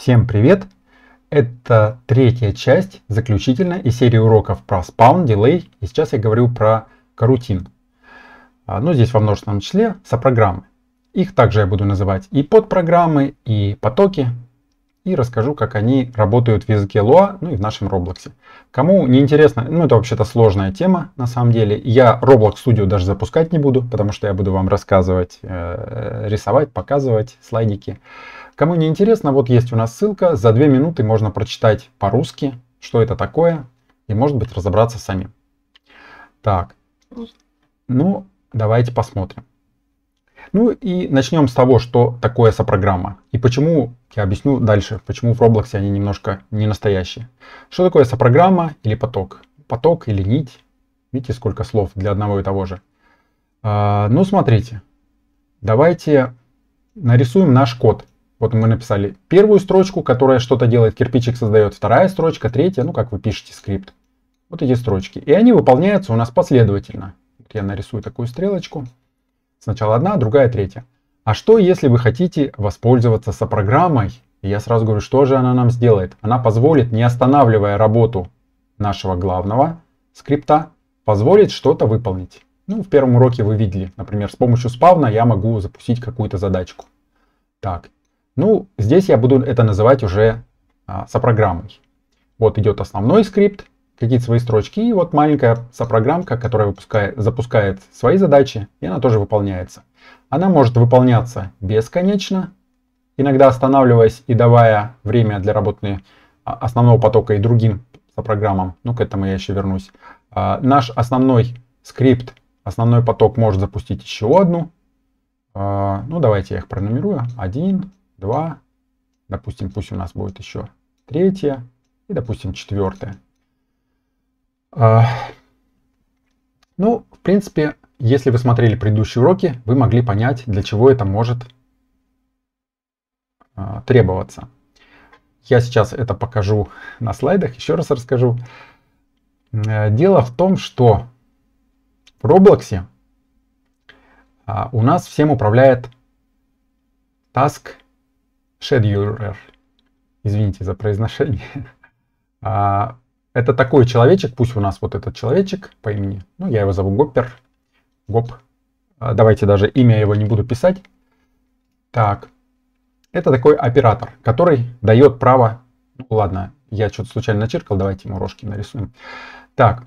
Всем привет! Это третья часть, заключительная из серии уроков про спаун, дилей. И сейчас я говорю про карутин. А, ну, здесь во множественном числе сопрограммы. Их также я буду называть и подпрограммы, и потоки. И расскажу, как они работают в языке Lua, ну и в нашем Roblox. Кому не интересно, ну это вообще-то сложная тема на самом деле. Я Roblox Studio даже запускать не буду, потому что я буду вам рассказывать, э, рисовать, показывать слайдики. Кому не интересно, вот есть у нас ссылка. За две минуты можно прочитать по-русски, что это такое, и, может быть, разобраться самим. Так, ну, давайте посмотрим. Ну и начнем с того, что такое сопрограмма. И почему, я объясню дальше, почему в Roblox они немножко не настоящие. Что такое сопрограмма или поток? Поток или нить? Видите, сколько слов для одного и того же. А, ну, смотрите. Давайте нарисуем наш код. Вот мы написали первую строчку, которая что-то делает, кирпичик создает, вторая строчка, третья, ну как вы пишете скрипт. Вот эти строчки. И они выполняются у нас последовательно. я нарисую такую стрелочку. Сначала одна, другая, третья. А что, если вы хотите воспользоваться сопрограммой? И я сразу говорю, что же она нам сделает? Она позволит, не останавливая работу нашего главного скрипта, позволит что-то выполнить. Ну, в первом уроке вы видели, например, с помощью спавна я могу запустить какую-то задачку. Так, ну, здесь я буду это называть уже а, сопрограммой. Вот идет основной скрипт, какие-то свои строчки, и вот маленькая сопрограммка, которая выпускает, запускает свои задачи, и она тоже выполняется. Она может выполняться бесконечно, иногда останавливаясь и давая время для работы а, основного потока и другим сопрограммам. Ну, к этому я еще вернусь. А, наш основной скрипт, основной поток может запустить еще одну. А, ну, давайте я их пронумерую. Один два, Допустим, пусть у нас будет еще третье и, допустим, четвертое. А, ну, в принципе, если вы смотрели предыдущие уроки, вы могли понять, для чего это может а, требоваться. Я сейчас это покажу на слайдах, еще раз расскажу. Э, дело в том, что в Roblox а, у нас всем управляет task Scheduler. Извините за произношение. А, это такой человечек, пусть у нас вот этот человечек по имени, ну я его зову Гоппер, Гоп. А, давайте даже имя его не буду писать. Так, это такой оператор, который дает право, ну ладно, я что-то случайно начеркал, давайте ему рожки нарисуем. Так,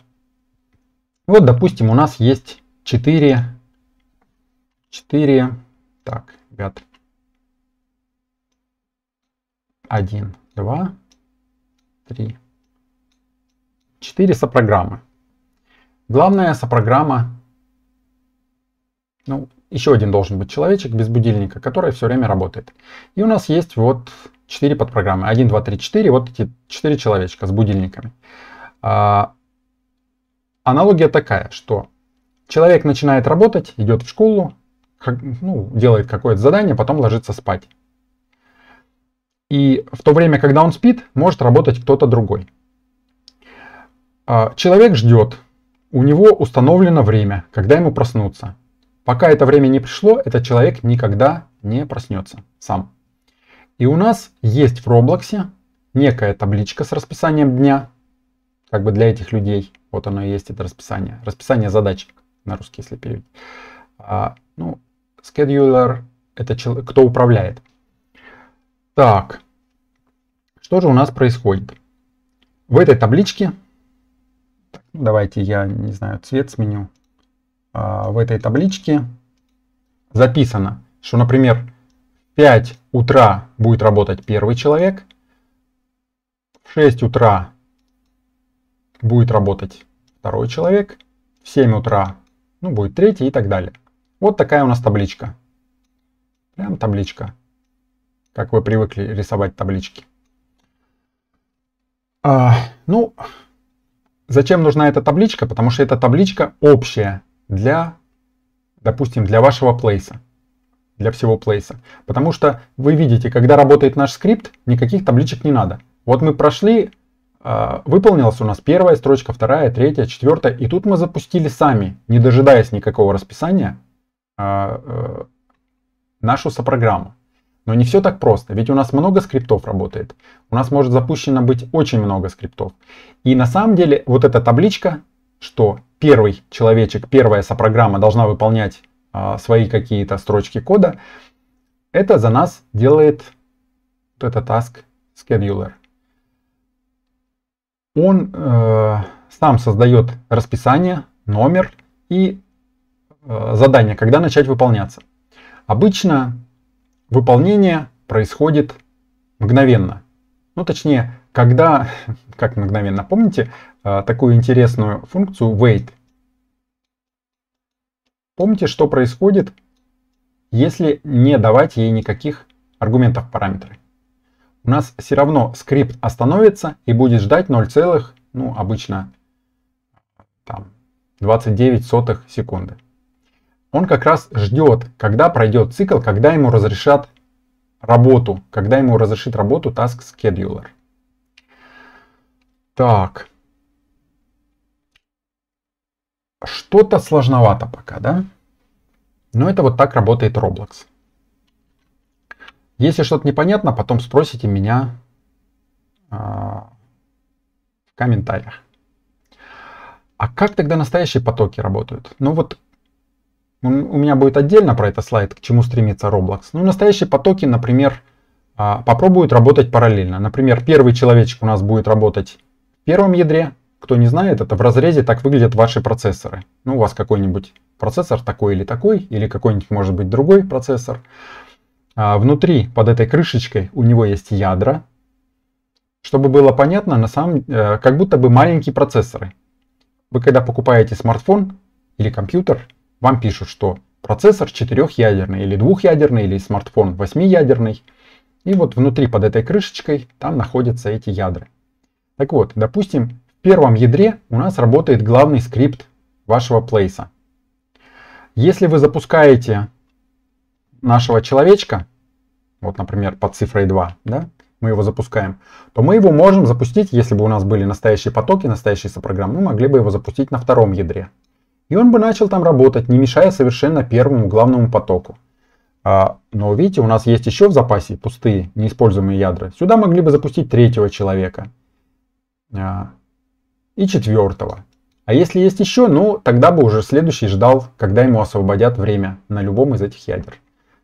вот допустим у нас есть 4, 4, так, ребят, 1, 2, 3, 4 сопрограммы. Главная сопрограмма, ну, еще один должен быть человечек без будильника, который все время работает. И у нас есть вот 4 подпрограммы. 1, 2, 3, 4. Вот эти 4 человечка с будильниками. А, аналогия такая, что человек начинает работать, идет в школу, ну, делает какое-то задание, потом ложится спать и в то время, когда он спит, может работать кто-то другой. А, человек ждет, у него установлено время, когда ему проснуться. Пока это время не пришло, этот человек никогда не проснется сам. И у нас есть в Роблоксе некая табличка с расписанием дня, как бы для этих людей. Вот оно и есть, это расписание. Расписание задач на русский, если переводить. А, ну, scheduler – это человек, кто управляет. Так, что же у нас происходит? В этой табличке, давайте я, не знаю, цвет сменю, а, в этой табличке записано, что, например, 5 утра будет работать первый человек, в 6 утра будет работать второй человек, в 7 утра ну, будет третий и так далее. Вот такая у нас табличка. Прям табличка как вы привыкли рисовать таблички. А, ну, зачем нужна эта табличка? Потому что эта табличка общая для, допустим, для вашего плейса, для всего плейса. Потому что вы видите, когда работает наш скрипт, никаких табличек не надо. Вот мы прошли, э, выполнилась у нас первая строчка, вторая, третья, четвертая, и тут мы запустили сами, не дожидаясь никакого расписания, э, э, нашу сопрограмму. Но не все так просто, ведь у нас много скриптов работает. У нас может запущено быть очень много скриптов. И на самом деле вот эта табличка, что первый человечек, первая сопрограмма должна выполнять а, свои какие-то строчки кода, это за нас делает вот этот task scheduler. Он э, сам создает расписание, номер и э, задание, когда начать выполняться. Обычно выполнение происходит мгновенно. Ну, точнее, когда, как мгновенно, помните а, такую интересную функцию wait? Помните, что происходит, если не давать ей никаких аргументов параметры? У нас все равно скрипт остановится и будет ждать 0, ну, обычно там 29 сотых секунды он как раз ждет, когда пройдет цикл, когда ему разрешат работу, когда ему разрешит работу Task Scheduler. Так. Что-то сложновато пока, да? Но это вот так работает Roblox. Если что-то непонятно, потом спросите меня а, в комментариях. А как тогда настоящие потоки работают? Ну вот ну, у меня будет отдельно про это слайд, к чему стремится Roblox. Ну, настоящие потоки, например, а, попробуют работать параллельно. Например, первый человечек у нас будет работать в первом ядре. Кто не знает, это в разрезе так выглядят ваши процессоры. Ну, у вас какой-нибудь процессор такой или такой, или какой-нибудь, может быть, другой процессор. А внутри, под этой крышечкой, у него есть ядра. Чтобы было понятно, на самом, э, как будто бы маленькие процессоры. Вы когда покупаете смартфон или компьютер, вам пишут, что процессор четырехъядерный или двухъядерный, или смартфон восьмиядерный. И вот внутри под этой крышечкой там находятся эти ядра. Так вот, допустим, в первом ядре у нас работает главный скрипт вашего плейса. Если вы запускаете нашего человечка, вот, например, под цифрой 2, да, мы его запускаем, то мы его можем запустить, если бы у нас были настоящие потоки, настоящие сопрограммы, мы могли бы его запустить на втором ядре и он бы начал там работать, не мешая совершенно первому главному потоку. А, но видите, у нас есть еще в запасе пустые, неиспользуемые ядра. Сюда могли бы запустить третьего человека а, и четвертого. А если есть еще, ну тогда бы уже следующий ждал, когда ему освободят время на любом из этих ядер.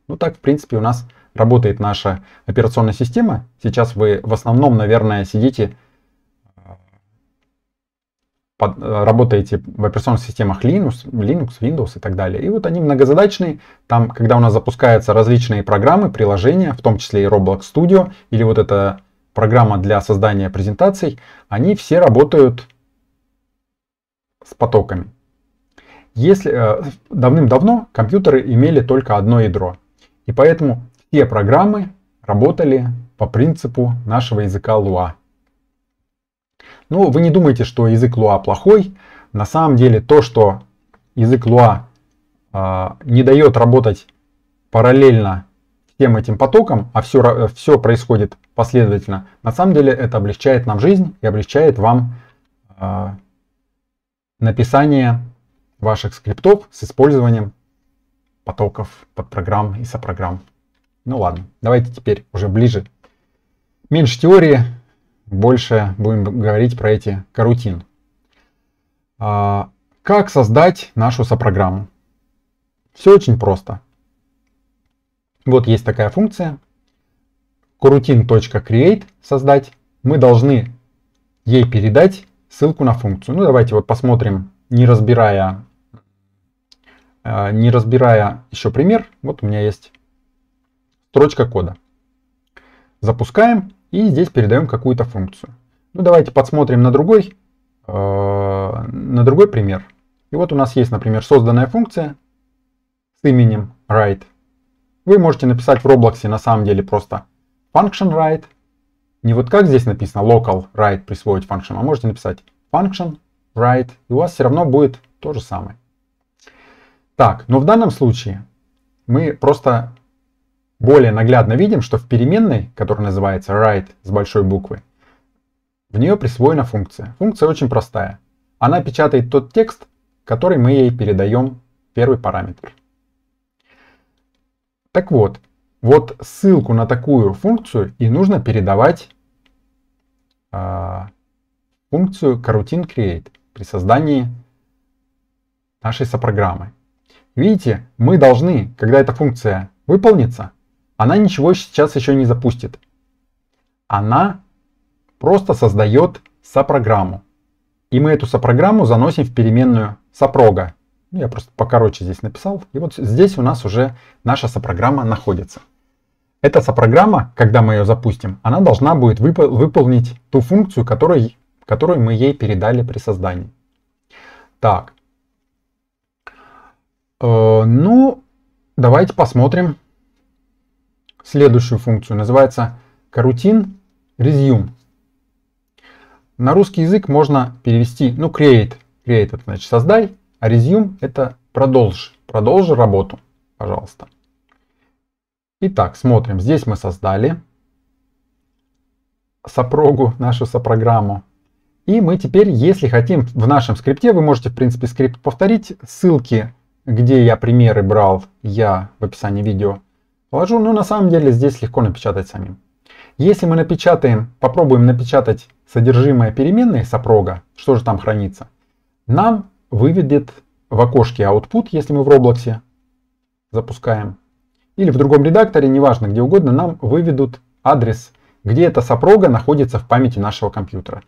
Ну так, в принципе, у нас работает наша операционная система. Сейчас вы в основном, наверное, сидите под, э, работаете в операционных системах Linux, Linux, Windows и так далее. И вот они многозадачные. Там, когда у нас запускаются различные программы, приложения, в том числе и Roblox Studio, или вот эта программа для создания презентаций, они все работают с потоками. Если э, давным-давно компьютеры имели только одно ядро, и поэтому все программы работали по принципу нашего языка Lua. Ну, вы не думаете, что язык Луа плохой. На самом деле то, что язык Луа э, не дает работать параллельно всем этим потокам, а все, все происходит последовательно, на самом деле это облегчает нам жизнь и облегчает вам э, написание ваших скриптов с использованием потоков под программ и сопрограмм. Ну ладно, давайте теперь уже ближе. Меньше теории, больше будем говорить про эти карутин. А, как создать нашу сопрограмму? Все очень просто. Вот есть такая функция coroutine.create создать. Мы должны ей передать ссылку на функцию. Ну давайте вот посмотрим, не разбирая, а, не разбирая еще пример. Вот у меня есть строчка кода. Запускаем и здесь передаем какую-то функцию. Ну, давайте посмотрим на другой, э, на другой пример. И вот у нас есть, например, созданная функция с именем write. Вы можете написать в Roblox на самом деле просто function write. Не вот как здесь написано local write присвоить function, а можете написать function write. И у вас все равно будет то же самое. Так, но в данном случае мы просто более наглядно видим, что в переменной, которая называется write с большой буквы, в нее присвоена функция. Функция очень простая. Она печатает тот текст, который мы ей передаем первый параметр. Так вот, вот ссылку на такую функцию и нужно передавать э, функцию coroutine create при создании нашей сопрограммы. Видите, мы должны, когда эта функция выполнится, она ничего сейчас еще не запустит. Она просто создает сопрограмму. И мы эту сопрограмму заносим в переменную сопрога. Я просто покороче здесь написал. И вот здесь у нас уже наша сопрограмма находится. Эта сопрограмма, когда мы ее запустим, она должна будет выполнить ту функцию, которой, которую мы ей передали при создании. Так. Э, ну, давайте посмотрим, следующую функцию. Называется coroutine resume. На русский язык можно перевести, ну, create. Create это значит создай, а resume это продолжи. Продолжи работу, пожалуйста. Итак, смотрим. Здесь мы создали сопрогу, нашу сопрограмму. И мы теперь, если хотим, в нашем скрипте, вы можете, в принципе, скрипт повторить. Ссылки, где я примеры брал, я в описании видео Положу, но ну, на самом деле здесь легко напечатать самим. Если мы напечатаем, попробуем напечатать содержимое переменной сопрога, что же там хранится, нам выведет в окошке output, если мы в Roblox запускаем, или в другом редакторе, неважно, где угодно, нам выведут адрес, где эта сопрога находится в памяти нашего компьютера.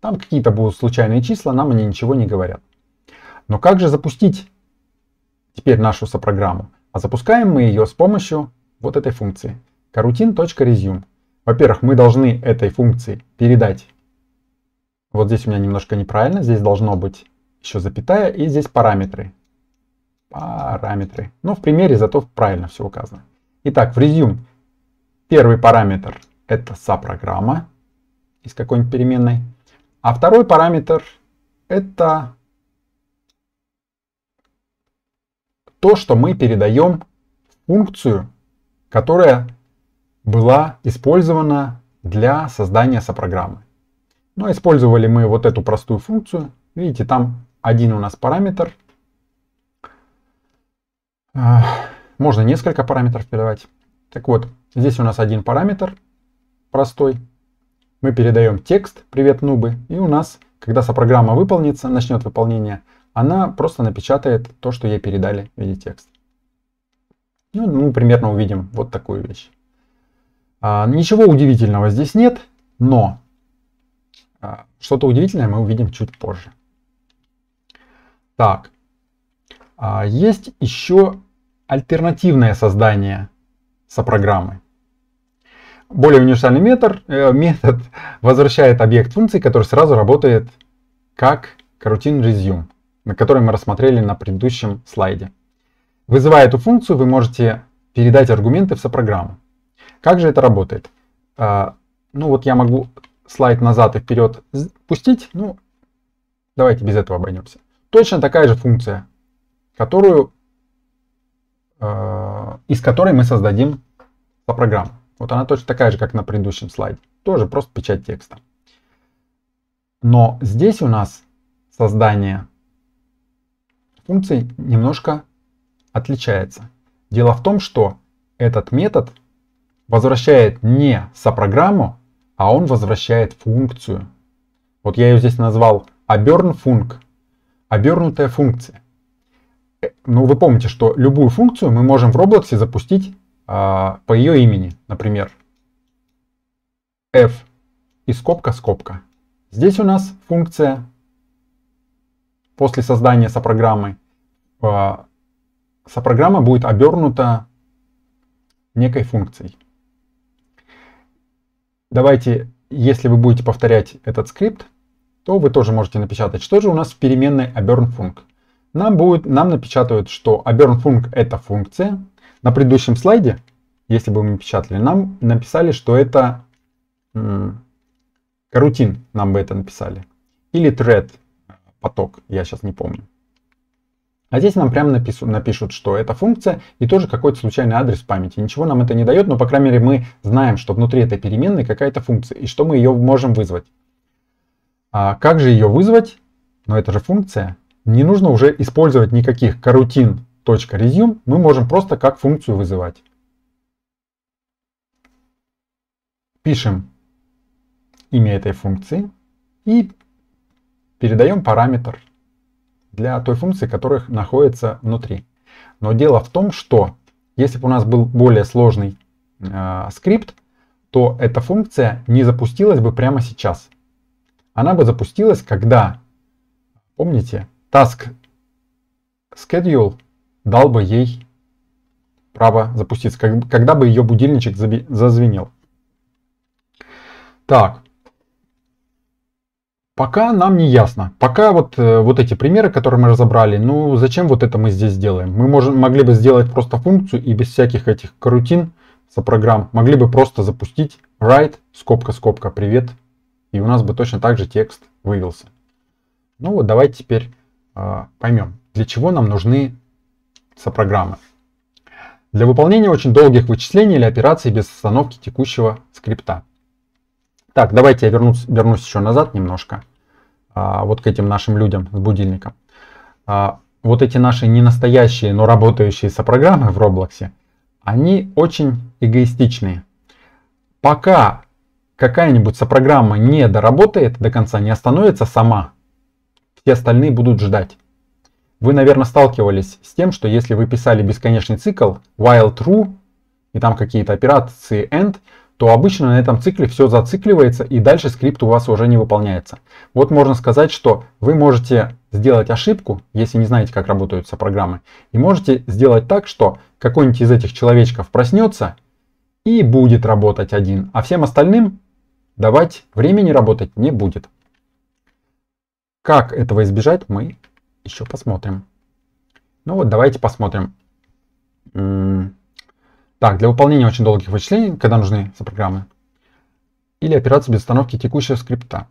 Там какие-то будут случайные числа, нам они ничего не говорят. Но как же запустить теперь нашу сопрограмму? А запускаем мы ее с помощью вот этой функции. Coroutine.resume. Во-первых, мы должны этой функции передать. Вот здесь у меня немножко неправильно. Здесь должно быть еще запятая и здесь параметры. Параметры. Но ну, в примере зато правильно все указано. Итак, в resume первый параметр это сопрограмма из какой-нибудь переменной. А второй параметр это то, что мы передаем функцию, которая была использована для создания сопрограммы. Но использовали мы вот эту простую функцию. Видите, там один у нас параметр. Э, можно несколько параметров передавать. Так вот, здесь у нас один параметр простой. Мы передаем текст «Привет, нубы». И у нас, когда сопрограмма выполнится, начнет выполнение, она просто напечатает то, что ей передали в виде текста. Ну, мы ну, примерно увидим вот такую вещь. А, ничего удивительного здесь нет, но а, что-то удивительное мы увидим чуть позже. Так, а, есть еще альтернативное создание сопрограммы. Более универсальный метод, э, метод возвращает объект функции, который сразу работает как coroutine resume, на который мы рассмотрели на предыдущем слайде. Вызывая эту функцию, вы можете передать аргументы в сопрограмму. Как же это работает? А, ну вот я могу слайд назад и вперед пустить. Ну, давайте без этого обойдемся. Точно такая же функция, которую, а, из которой мы создадим сопрограмму. Вот она точно такая же, как на предыдущем слайде. Тоже просто печать текста. Но здесь у нас создание функций немножко отличается. Дело в том, что этот метод возвращает не сопрограмму, а он возвращает функцию. Вот я ее здесь назвал обернфунк, обернутая функция. Э, ну, вы помните, что любую функцию мы можем в Roblox запустить э, по ее имени. Например, f и скобка-скобка. Здесь у нас функция после создания сопрограммы э, сопрограмма будет обернута некой функцией. Давайте, если вы будете повторять этот скрипт, то вы тоже можете напечатать, что же у нас в переменной обернфунк. Нам, будет, нам напечатают, что обернфунк это функция. На предыдущем слайде, если бы мы печатали, нам написали, что это карутин, нам бы это написали. Или thread, поток, я сейчас не помню. А здесь нам прямо напишу, напишут, что это функция и тоже какой-то случайный адрес памяти. Ничего нам это не дает, но, по крайней мере, мы знаем, что внутри этой переменной какая-то функция и что мы ее можем вызвать. А как же ее вызвать? Но это же функция. Не нужно уже использовать никаких coroutine.resume, мы можем просто как функцию вызывать. Пишем имя этой функции и передаем параметр для той функции, которая находится внутри. Но дело в том, что если бы у нас был более сложный э, скрипт, то эта функция не запустилась бы прямо сейчас. Она бы запустилась, когда, помните, task schedule дал бы ей право запуститься, когда бы ее будильничек зазвенел. Так, Пока нам не ясно. Пока вот, э, вот эти примеры, которые мы разобрали, ну зачем вот это мы здесь делаем? Мы можем, могли бы сделать просто функцию и без всяких этих карутин сопрограмм. Могли бы просто запустить write, скобка-скобка, привет. И у нас бы точно так же текст вывелся. Ну вот давайте теперь э, поймем, для чего нам нужны сопрограммы. Для выполнения очень долгих вычислений или операций без остановки текущего скрипта. Так, давайте я вернусь, вернусь еще назад немножко, а, вот к этим нашим людям с будильником. А, вот эти наши не настоящие, но работающие сопрограммы в Roblox, они очень эгоистичные. Пока какая-нибудь сопрограмма не доработает до конца, не остановится сама, все остальные будут ждать. Вы, наверное, сталкивались с тем, что если вы писали бесконечный цикл while true и там какие-то операции end, то обычно на этом цикле все зацикливается и дальше скрипт у вас уже не выполняется. Вот можно сказать, что вы можете сделать ошибку, если не знаете, как работают программы, и можете сделать так, что какой-нибудь из этих человечков проснется и будет работать один, а всем остальным давать времени работать не будет. Как этого избежать, мы еще посмотрим. Ну вот давайте посмотрим. Так, для выполнения очень долгих вычислений, когда нужны сопрограммы. Или операции без установки текущего скрипта.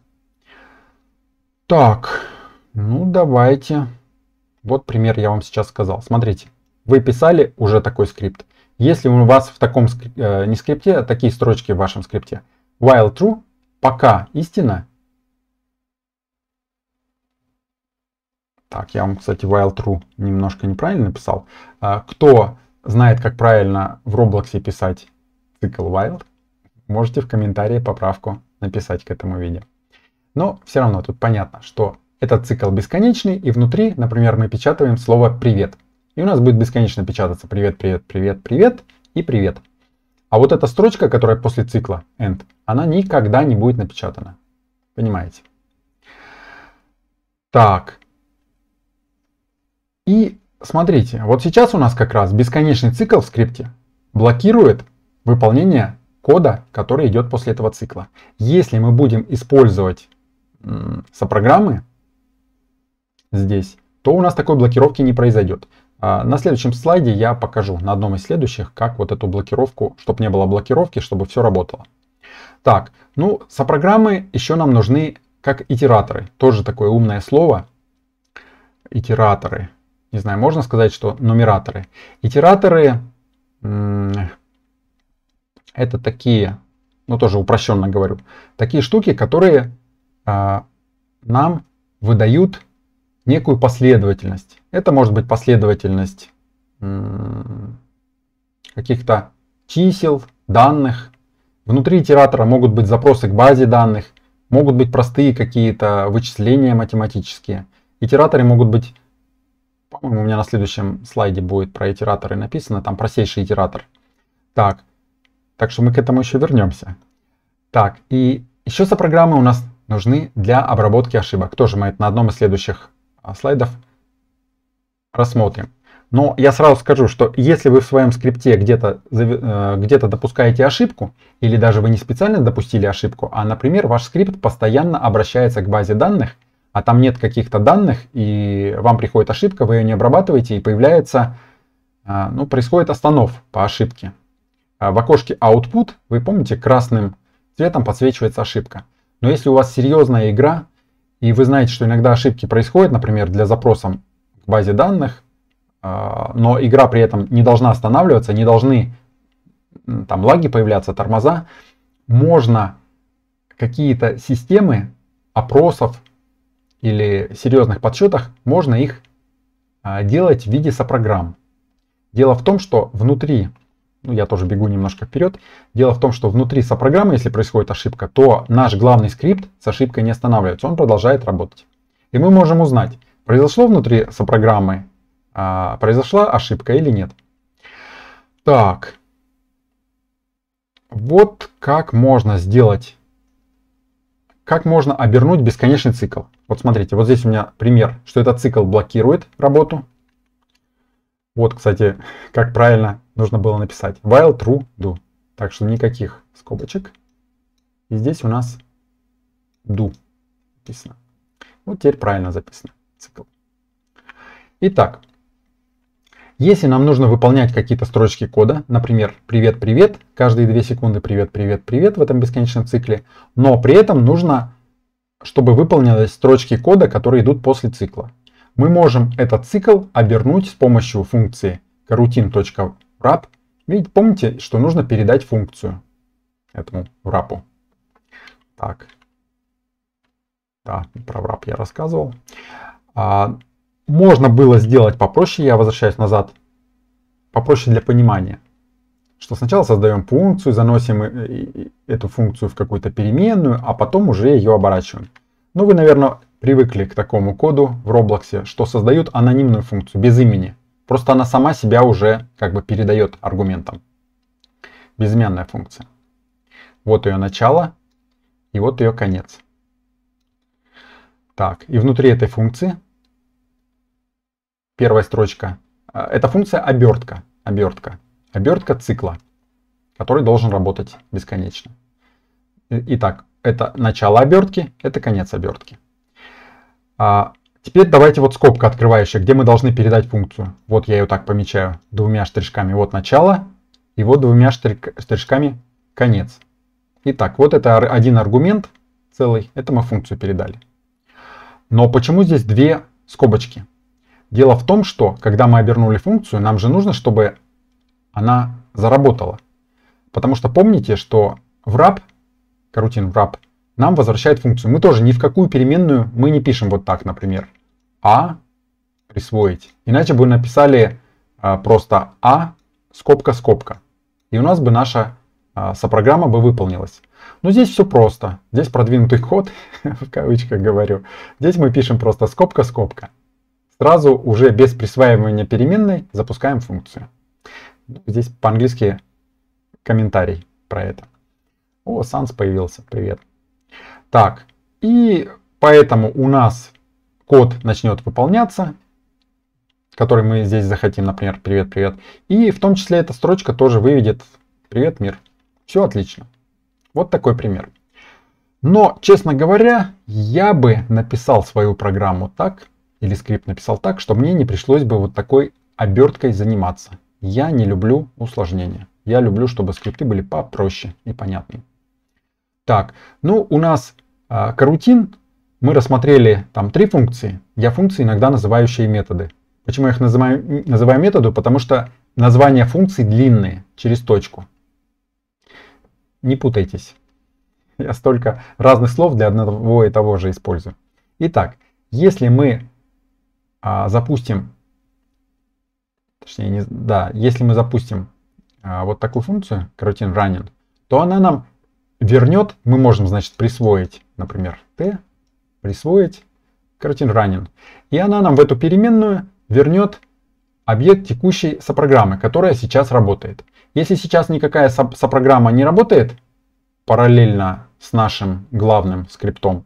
Так, ну давайте. Вот пример я вам сейчас сказал. Смотрите, вы писали уже такой скрипт. Если у вас в таком э, не скрипте, а такие строчки в вашем скрипте. While true, пока истина. Так, я вам, кстати, while true немножко неправильно написал. А, кто знает, как правильно в Роблоксе писать цикл while, можете в комментарии поправку написать к этому видео. Но все равно тут понятно, что этот цикл бесконечный, и внутри, например, мы печатаем слово «привет». И у нас будет бесконечно печататься «привет», «привет», «привет», «привет» и «привет». А вот эта строчка, которая после цикла end, она никогда не будет напечатана. Понимаете? Так. И Смотрите, вот сейчас у нас как раз бесконечный цикл в скрипте блокирует выполнение кода, который идет после этого цикла. Если мы будем использовать сопрограммы здесь, то у нас такой блокировки не произойдет. А, на следующем слайде я покажу на одном из следующих, как вот эту блокировку, чтобы не было блокировки, чтобы все работало. Так, ну, сопрограммы еще нам нужны как итераторы. Тоже такое умное слово. Итераторы не знаю, можно сказать, что нумераторы. Итераторы это такие, ну тоже упрощенно говорю, такие штуки, которые э, нам выдают некую последовательность. Это может быть последовательность э, каких-то чисел, данных. Внутри итератора могут быть запросы к базе данных, могут быть простые какие-то вычисления математические. Итераторы могут быть по-моему, у меня на следующем слайде будет про итераторы написано. Там простейший итератор. Так. Так что мы к этому еще вернемся. Так, и еще со сопрограммы у нас нужны для обработки ошибок. Тоже мы это на одном из следующих а, слайдов рассмотрим. Но я сразу скажу, что если вы в своем скрипте где-то э, где допускаете ошибку, или даже вы не специально допустили ошибку, а, например, ваш скрипт постоянно обращается к базе данных а там нет каких-то данных, и вам приходит ошибка, вы ее не обрабатываете, и появляется, а, ну, происходит останов по ошибке. А в окошке Output, вы помните, красным цветом подсвечивается ошибка. Но если у вас серьезная игра, и вы знаете, что иногда ошибки происходят, например, для запроса к базе данных, а, но игра при этом не должна останавливаться, не должны там лаги появляться, тормоза, можно какие-то системы опросов или серьезных подсчетах можно их а, делать в виде сопрограмм. Дело в том, что внутри, ну я тоже бегу немножко вперед, дело в том, что внутри сопрограммы, если происходит ошибка, то наш главный скрипт с ошибкой не останавливается, он продолжает работать. И мы можем узнать, произошло внутри сопрограммы, а, произошла ошибка или нет. Так, вот как можно сделать как можно обернуть бесконечный цикл? Вот смотрите, вот здесь у меня пример, что этот цикл блокирует работу. Вот, кстати, как правильно нужно было написать. While true do. Так что никаких скобочек. И здесь у нас do написано. Вот теперь правильно записано цикл. Итак, если нам нужно выполнять какие-то строчки кода, например, привет-привет, каждые 2 секунды привет-привет-привет в этом бесконечном цикле, но при этом нужно, чтобы выполнялись строчки кода, которые идут после цикла. Мы можем этот цикл обернуть с помощью функции coroutine.wrap. Ведь помните, что нужно передать функцию этому врапу. Так, да, про врап я рассказывал. А, можно было сделать попроще, я возвращаюсь назад, попроще для понимания. Что сначала создаем функцию, заносим э, э, э, эту функцию в какую-то переменную, а потом уже ее оборачиваем. Но ну, вы, наверное, привыкли к такому коду в Roblox, что создают анонимную функцию без имени. Просто она сама себя уже как бы передает аргументам. Безымянная функция. Вот ее начало и вот ее конец. Так, и внутри этой функции первая строчка. А, это функция обертка. Обертка. Обертка цикла, который должен работать бесконечно. Итак, это начало обертки, это конец обертки. А, теперь давайте вот скобка открывающая, где мы должны передать функцию. Вот я ее так помечаю двумя штришками. Вот начало, и вот двумя штрик, штришками конец. Итак, вот это один аргумент целый, это мы функцию передали. Но почему здесь две скобочки? Дело в том, что когда мы обернули функцию, нам же нужно, чтобы она заработала. Потому что помните, что wrap, карутин wrap, нам возвращает функцию. Мы тоже ни в какую переменную мы не пишем вот так, например. А присвоить. Иначе бы написали а, просто А скобка-скобка. И у нас бы наша а, сопрограмма бы выполнилась. Но здесь все просто. Здесь продвинутый код, в кавычках говорю. Здесь мы пишем просто скобка-скобка сразу уже без присваивания переменной запускаем функцию. Здесь по-английски комментарий про это. О, Санс появился, привет. Так, и поэтому у нас код начнет выполняться, который мы здесь захотим, например, привет, привет. И в том числе эта строчка тоже выведет привет, мир. Все отлично. Вот такой пример. Но, честно говоря, я бы написал свою программу так, или скрипт написал так, что мне не пришлось бы вот такой оберткой заниматься. Я не люблю усложнения. Я люблю, чтобы скрипты были попроще и понятнее. Так, ну у нас э, Мы рассмотрели там три функции. Я функции иногда называющие методы. Почему я их называю, называю методу? Потому что названия функций длинные, через точку. Не путайтесь. Я столько разных слов для одного и того же использую. Итак, если мы а, запустим, точнее, не, да, если мы запустим а, вот такую функцию, coroutine running, то она нам вернет, мы можем, значит, присвоить, например, t, присвоить coroutine running. И она нам в эту переменную вернет объект текущей сопрограммы, которая сейчас работает. Если сейчас никакая сопрограмма не работает параллельно с нашим главным скриптом,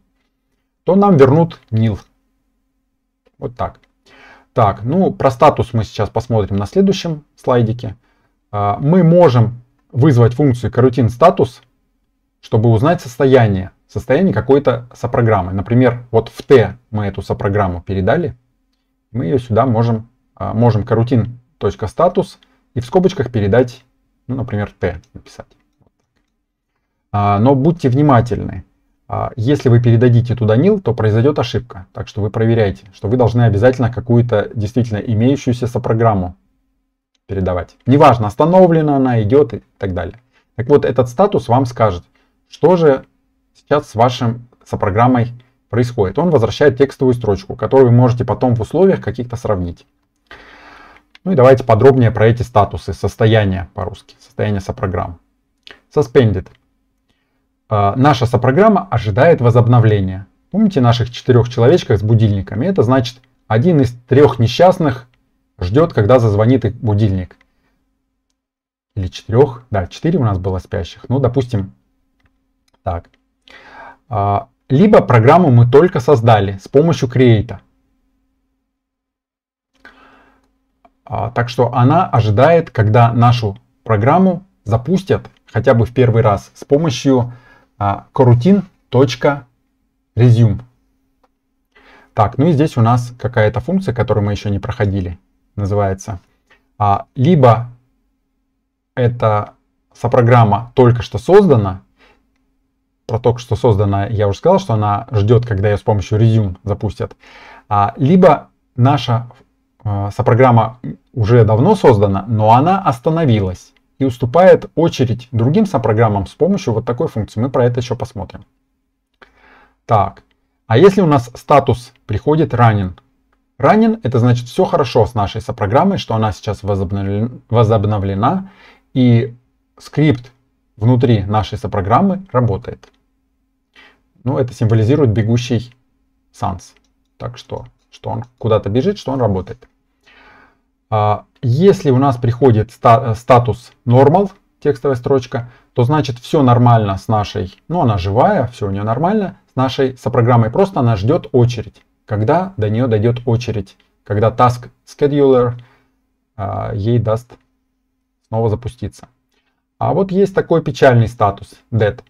то нам вернут nil. Вот так. Так, ну про статус мы сейчас посмотрим на следующем слайдике. А, мы можем вызвать функцию coroutine статус, чтобы узнать состояние, состояние какой-то сопрограммы. Например, вот в T мы эту сопрограмму передали, мы ее сюда можем, а, можем coroutine.status и в скобочках передать, ну, например, T написать. А, но будьте внимательны, а, если вы передадите туда nil, то произойдет ошибка. Так что вы проверяете, что вы должны обязательно какую-то действительно имеющуюся сопрограмму передавать. Неважно, остановлена она, идет и так далее. Так вот, этот статус вам скажет, что же сейчас с вашим сопрограммой происходит. Он возвращает текстовую строчку, которую вы можете потом в условиях каких-то сравнить. Ну и давайте подробнее про эти статусы. Состояние по-русски. Состояние сопрограмм. Suspended а, наша сопрограмма ожидает возобновления. Помните наших четырех человечков с будильниками? Это значит, один из трех несчастных ждет, когда зазвонит будильник. Или четырех. Да, четыре у нас было спящих. Ну, допустим, так. А, либо программу мы только создали с помощью Create. А, так что она ожидает, когда нашу программу запустят хотя бы в первый раз с помощью coroutine.resume. А, так, ну и здесь у нас какая-то функция, которую мы еще не проходили, называется. А, либо эта сопрограмма только что создана, про то, что создана, я уже сказал, что она ждет, когда ее с помощью resume запустят. А, либо наша э, сопрограмма уже давно создана, но она остановилась и уступает очередь другим сопрограммам с помощью вот такой функции. Мы про это еще посмотрим. Так, а если у нас статус приходит ранен? Ранен это значит все хорошо с нашей сопрограммой, что она сейчас возобновлен, возобновлена и скрипт внутри нашей сопрограммы работает. Ну, это символизирует бегущий санс. Так что, что он куда-то бежит, что он работает. А, если у нас приходит э, статус normal, текстовая строчка, то значит все нормально с нашей, ну она живая, все у нее нормально, с нашей сопрограммой. Просто она ждет очередь, когда до нее дойдет очередь, когда task scheduler а, ей даст снова запуститься. А вот есть такой печальный статус dead.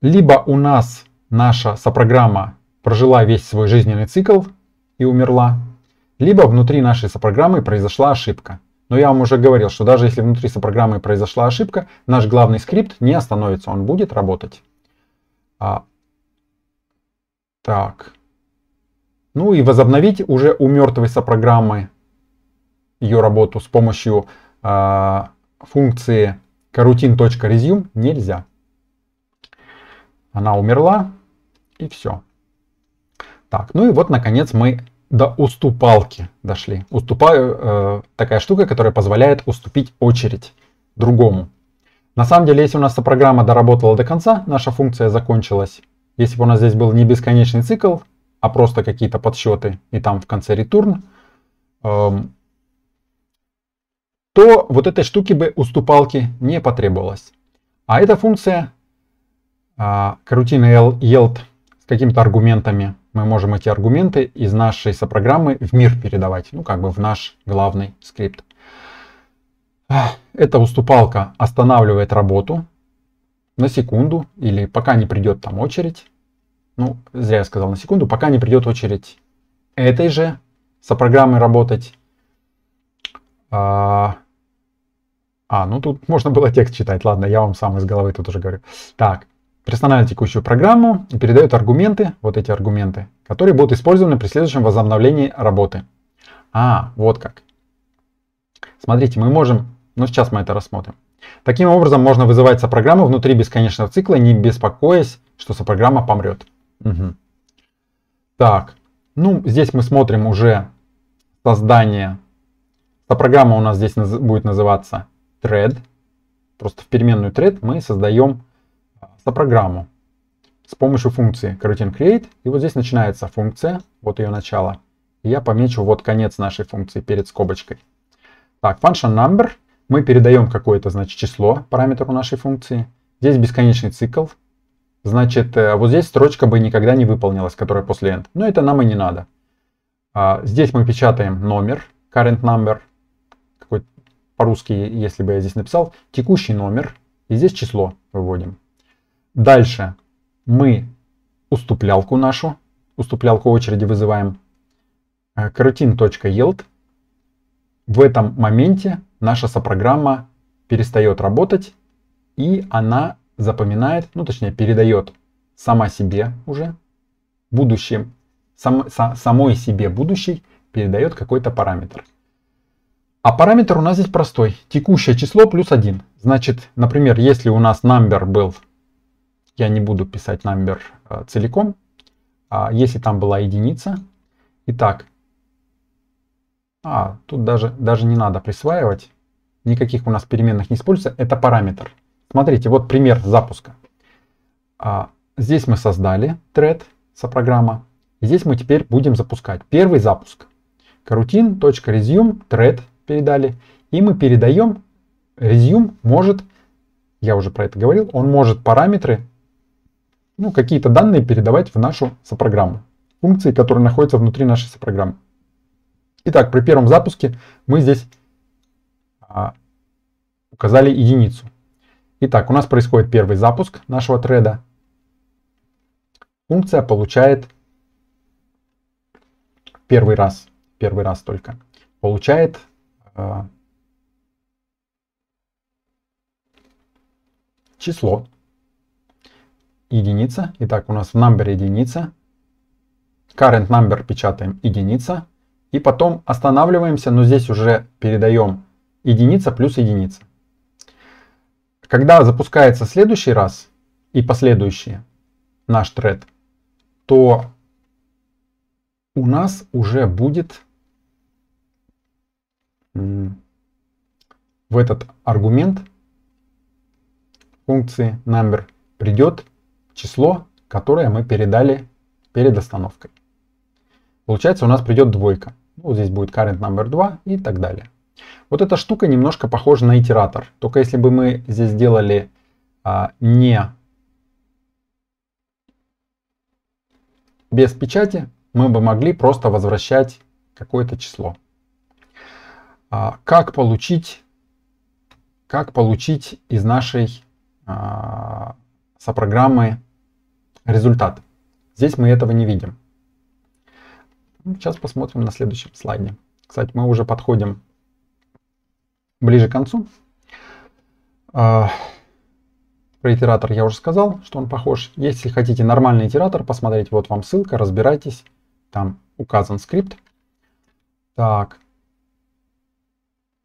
Либо у нас наша сопрограмма прожила весь свой жизненный цикл и умерла, либо внутри нашей сопрограммы произошла ошибка. Но я вам уже говорил, что даже если внутри сопрограммы произошла ошибка, наш главный скрипт не остановится, он будет работать. А, так. Ну и возобновить уже у мертвой сопрограммы ее работу с помощью а, функции coroutine.resume нельзя. Она умерла и все. Так, ну и вот наконец мы до уступалки дошли. Уступаю э, такая штука, которая позволяет уступить очередь другому. На самом деле, если у нас эта программа доработала до конца, наша функция закончилась. Если бы у нас здесь был не бесконечный цикл, а просто какие-то подсчеты, и там в конце return, эм, то вот этой штуки бы уступалки не потребовалось. А эта функция э, а, карутина yield с какими-то аргументами мы можем эти аргументы из нашей сопрограммы в мир передавать, ну как бы в наш главный скрипт. Эта уступалка останавливает работу на секунду или пока не придет там очередь. Ну, зря я сказал на секунду, пока не придет очередь этой же сопрограммы работать. А, а, ну тут можно было текст читать. Ладно, я вам сам из головы тут уже говорю. Так, персонально текущую программу и передает аргументы, вот эти аргументы, которые будут использованы при следующем возобновлении работы. А, вот как. Смотрите, мы можем, ну сейчас мы это рассмотрим. Таким образом можно вызывать сопрограмму внутри бесконечного цикла, не беспокоясь, что сопрограмма помрет. Угу. Так, ну здесь мы смотрим уже создание. Сопрограмма у нас здесь будет называться thread. Просто в переменную thread мы создаем на программу с помощью функции coroutine create. И вот здесь начинается функция, вот ее начало. И я помечу вот конец нашей функции перед скобочкой. Так, function number. Мы передаем какое-то, значит, число параметру нашей функции. Здесь бесконечный цикл. Значит, э, вот здесь строчка бы никогда не выполнилась, которая после end. Но это нам и не надо. А, здесь мы печатаем номер, current number. Какой по-русски, если бы я здесь написал, текущий номер. И здесь число выводим. Дальше мы уступлялку нашу, уступлялку очереди вызываем, э, карутин.yield. В этом моменте наша сопрограмма перестает работать, и она запоминает, ну точнее передает сама себе уже, будущим, сам, са, самой себе будущий передает какой-то параметр. А параметр у нас здесь простой. Текущее число плюс 1. Значит, например, если у нас number был я не буду писать number э, целиком. А если там была единица, итак, а, тут даже, даже не надо присваивать, никаких у нас переменных не используется, это параметр. Смотрите, вот пример запуска. А, здесь мы создали thread, сопрограмма. Здесь мы теперь будем запускать первый запуск. Coroutine.resume thread передали. И мы передаем resume может, я уже про это говорил, он может параметры ну, какие-то данные передавать в нашу сопрограмму, функции, которые находятся внутри нашей сопрограммы. Итак, при первом запуске мы здесь а, указали единицу. Итак, у нас происходит первый запуск нашего треда. Функция получает первый раз, первый раз только, получает а, число единица. Итак, у нас в number единица. Current number печатаем единица. И потом останавливаемся, но здесь уже передаем единица плюс единица. Когда запускается следующий раз и последующие наш тред, то у нас уже будет в этот аргумент функции number придет число, которое мы передали перед остановкой. Получается, у нас придет двойка. Ну, здесь будет current number 2 и так далее. Вот эта штука немножко похожа на итератор. Только если бы мы здесь делали а, не без печати, мы бы могли просто возвращать какое-то число. А, как получить, как получить из нашей а, сопрограммы результат. Здесь мы этого не видим. Ну, сейчас посмотрим на следующем слайде. Кстати, мы уже подходим ближе к концу. А, про итератор я уже сказал, что он похож. Если хотите нормальный итератор, посмотреть вот вам ссылка, разбирайтесь. Там указан скрипт. Так.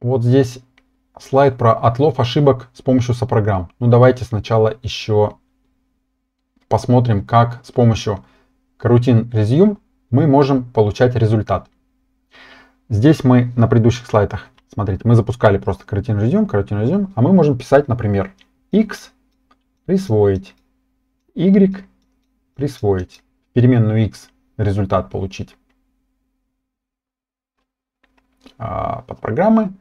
Вот здесь слайд про отлов ошибок с помощью сопрограмм. Ну давайте сначала еще посмотрим, как с помощью Coroutine Resume мы можем получать результат. Здесь мы на предыдущих слайдах, смотрите, мы запускали просто Coroutine Resume, Coroutine Resume, а мы можем писать, например, x присвоить, y присвоить, переменную x результат получить а, под программы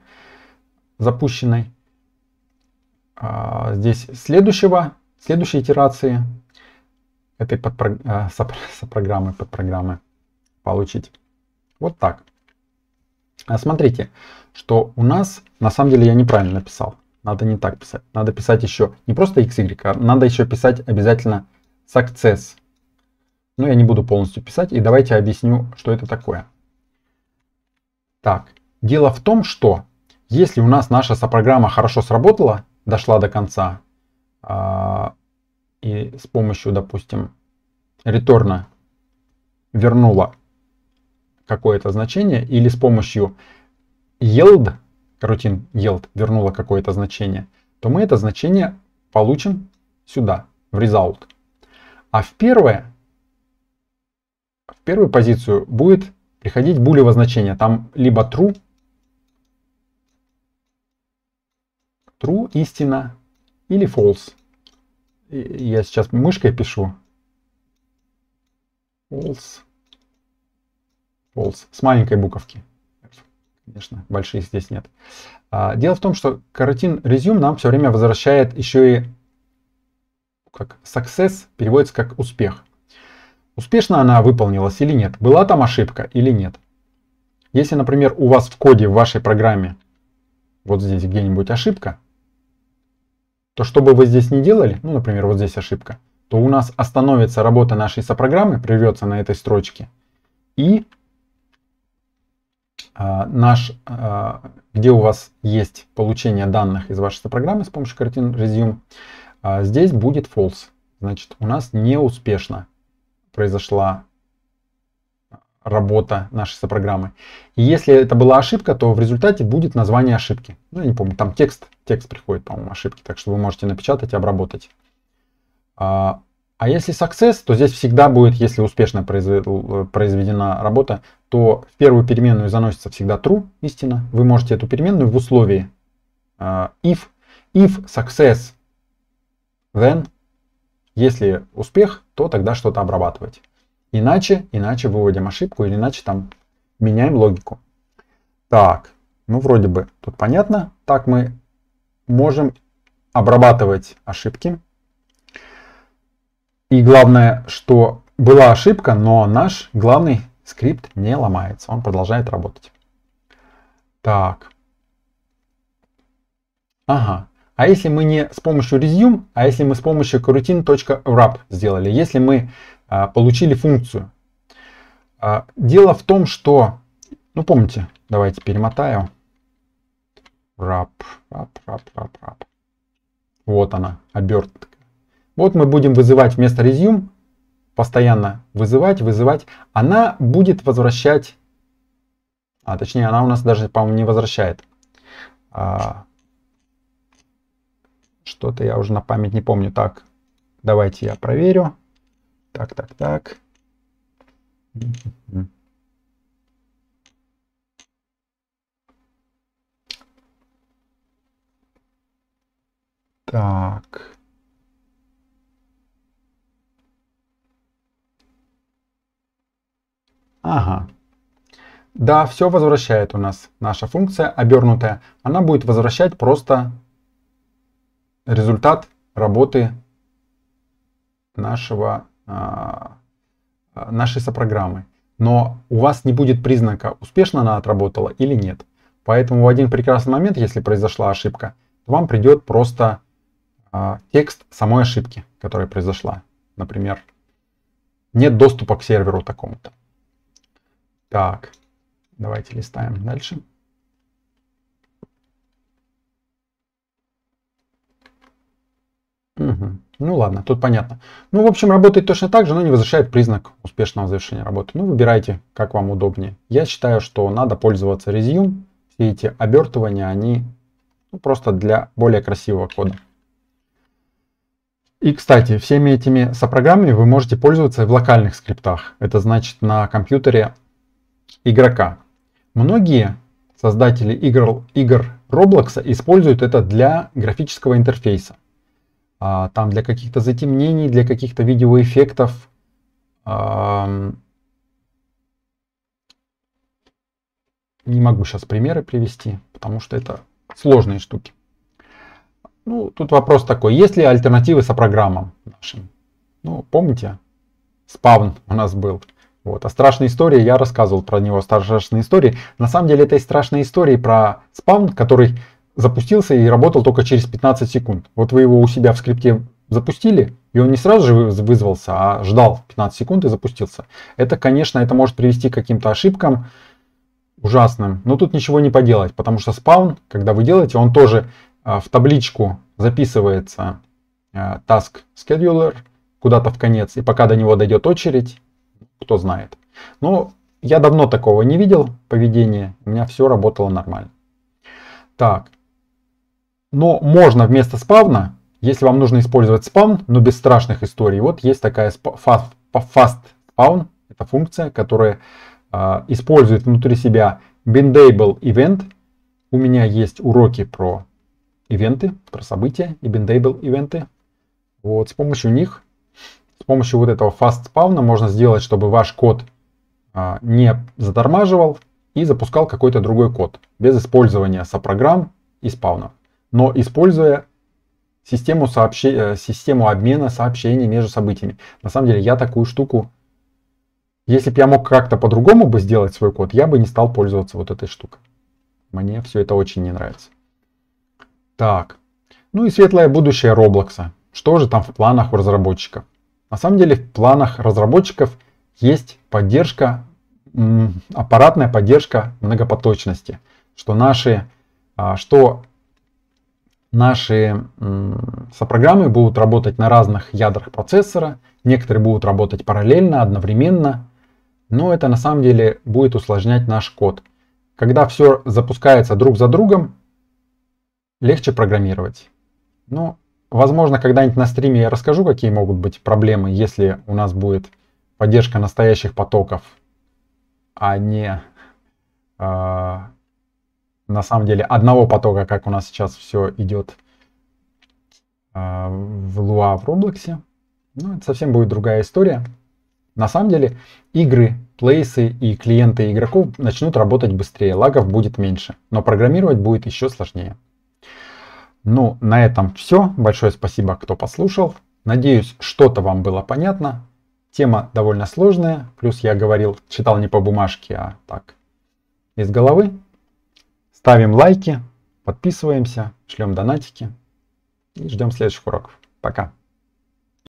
запущенной. А, здесь следующего, следующей итерации этой подпро... А, сопрограммы, подпрограммы получить. Вот так. А смотрите, что у нас, на самом деле я неправильно написал. Надо не так писать. Надо писать еще не просто y а надо еще писать обязательно success. Но я не буду полностью писать. И давайте объясню, что это такое. Так, дело в том, что если у нас наша сопрограмма хорошо сработала, дошла до конца, а, и с помощью, допустим, реторна вернула какое-то значение, или с помощью yield, корутин yield вернула какое-то значение, то мы это значение получим сюда, в result. А в первое, в первую позицию будет приходить булево значение. Там либо true, true, истина, или false я сейчас мышкой пишу. False. False. С маленькой буковки. Конечно, больших здесь нет. А, дело в том, что каротин резюм нам все время возвращает еще и как success переводится как успех. Успешно она выполнилась или нет? Была там ошибка или нет? Если, например, у вас в коде в вашей программе вот здесь где-нибудь ошибка, то что бы вы здесь не делали, ну, например, вот здесь ошибка, то у нас остановится работа нашей сопрограммы, прервется на этой строчке, и э, наш, э, где у вас есть получение данных из вашей сопрограммы с помощью картин resume, э, здесь будет false. Значит, у нас неуспешно произошла работа нашей сопрограммы. И если это была ошибка, то в результате будет название ошибки. Ну, я не помню, там текст, текст приходит, по-моему, ошибки, так что вы можете напечатать и обработать. А, а если success, то здесь всегда будет, если успешно произведена работа, то в первую переменную заносится всегда true, истина. Вы можете эту переменную в условии а, if, if success, then, если успех, то тогда что-то обрабатывать. Иначе, иначе выводим ошибку или иначе там меняем логику. Так, ну вроде бы тут понятно. Так мы можем обрабатывать ошибки. И главное, что была ошибка, но наш главный скрипт не ломается. Он продолжает работать. Так. Ага. А если мы не с помощью resume, а если мы с помощью coroutine.wrap сделали? Если мы а, получили функцию. А, дело в том, что, ну помните, давайте перемотаю. Рап, рап, рап, рап, рап. Вот она, обертка. Вот мы будем вызывать вместо резюм постоянно вызывать, вызывать. Она будет возвращать, а точнее она у нас даже, по-моему, не возвращает. А, Что-то я уже на память не помню. Так, давайте я проверю. Так, так, так. Так. Ага. Да, все возвращает у нас наша функция обернутая. Она будет возвращать просто результат работы нашего а, нашей сопрограммы. Но у вас не будет признака, успешно она отработала или нет. Поэтому в один прекрасный момент, если произошла ошибка, вам придет просто э, текст самой ошибки, которая произошла. Например, нет доступа к серверу такому-то. Так, давайте листаем дальше. Угу. Ну ладно, тут понятно. Ну, в общем, работает точно так же, но не возвращает признак успешного завершения работы. Ну, выбирайте, как вам удобнее. Я считаю, что надо пользоваться Resume. Все эти обертывания, они ну, просто для более красивого кода. И, кстати, всеми этими сопрограммами вы можете пользоваться и в локальных скриптах. Это значит на компьютере игрока. Многие создатели игр, игр Roblox используют это для графического интерфейса. А, там для каких-то затемнений, для каких-то видеоэффектов. не могу сейчас примеры привести, потому что это сложные штуки. Ну, тут вопрос такой, есть ли альтернативы сопрограммам нашим? Ну, помните, спавн у нас был. Вот. А страшная история я рассказывал про него, страшные истории. На самом деле, это и страшные истории про спавн, который запустился и работал только через 15 секунд. Вот вы его у себя в скрипте запустили, и он не сразу же вызвался, а ждал 15 секунд и запустился. Это, конечно, это может привести к каким-то ошибкам ужасным, но тут ничего не поделать, потому что спаун, когда вы делаете, он тоже а, в табличку записывается а, task scheduler куда-то в конец, и пока до него дойдет очередь, кто знает. Но я давно такого не видел поведения, у меня все работало нормально. Так, но можно вместо спавна, если вам нужно использовать спавн, но без страшных историй, вот есть такая fast, fast spawn, это функция, которая э, использует внутри себя bindable event. У меня есть уроки про ивенты, про события и bindable ивенты. Вот с помощью них, с помощью вот этого fast spawn можно сделать, чтобы ваш код э, не затормаживал и запускал какой-то другой код без использования сопрограмм и спаунов но используя систему, сообще... Э, систему обмена сообщений между событиями. На самом деле я такую штуку, если бы я мог как-то по-другому бы сделать свой код, я бы не стал пользоваться вот этой штукой. Мне все это очень не нравится. Так, ну и светлое будущее Роблокса. Что же там в планах у разработчиков? На самом деле в планах разработчиков есть поддержка, аппаратная поддержка многопоточности. Что наши, а, что наши сопрограммы будут работать на разных ядрах процессора, некоторые будут работать параллельно, одновременно, но это на самом деле будет усложнять наш код. Когда все запускается друг за другом, легче программировать. Но, ну, возможно, когда-нибудь на стриме я расскажу, какие могут быть проблемы, если у нас будет поддержка настоящих потоков, а не а, на самом деле одного потока, как у нас сейчас все идет э, а, в Луа в Роблоксе. Ну, это совсем будет другая история. На самом деле игры, плейсы и клиенты игроков начнут работать быстрее, лагов будет меньше, но программировать будет еще сложнее. Ну, на этом все. Большое спасибо, кто послушал. Надеюсь, что-то вам было понятно. Тема довольно сложная, плюс я говорил, читал не по бумажке, а так, из головы. Ставим лайки, подписываемся, шлем донатики и ждем следующих уроков. Пока.